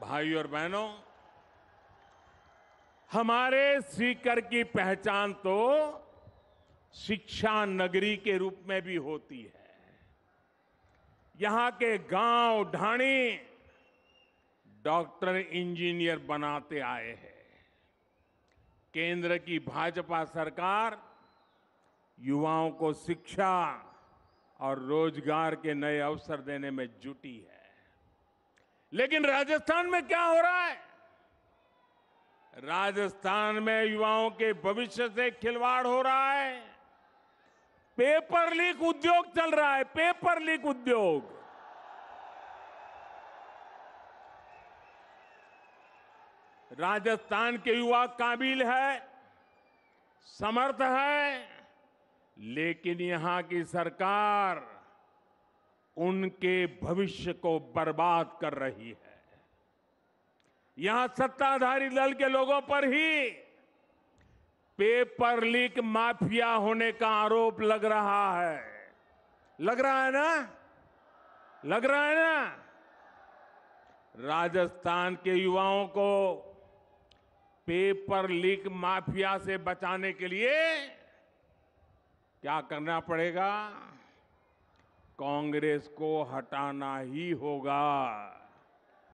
भाई और बहनों हमारे सीकर की पहचान तो शिक्षा नगरी के रूप में भी होती है यहां के गांव ढाणी डॉक्टर इंजीनियर बनाते आए हैं केंद्र की भाजपा सरकार युवाओं को शिक्षा और रोजगार के नए अवसर देने में जुटी है लेकिन राजस्थान में क्या हो रहा है राजस्थान में युवाओं के भविष्य से खिलवाड़ हो रहा है पेपर लीक उद्योग चल रहा है पेपर लीक उद्योग राजस्थान के युवा काबिल है समर्थ है लेकिन यहां की सरकार उनके भविष्य को बर्बाद कर रही है यहां सत्ताधारी दल के लोगों पर ही पेपर लीक माफिया होने का आरोप लग रहा है लग रहा है ना लग रहा है ना राजस्थान के युवाओं को पेपर लीक माफिया से बचाने के लिए क्या करना पड़ेगा कांग्रेस को हटाना ही होगा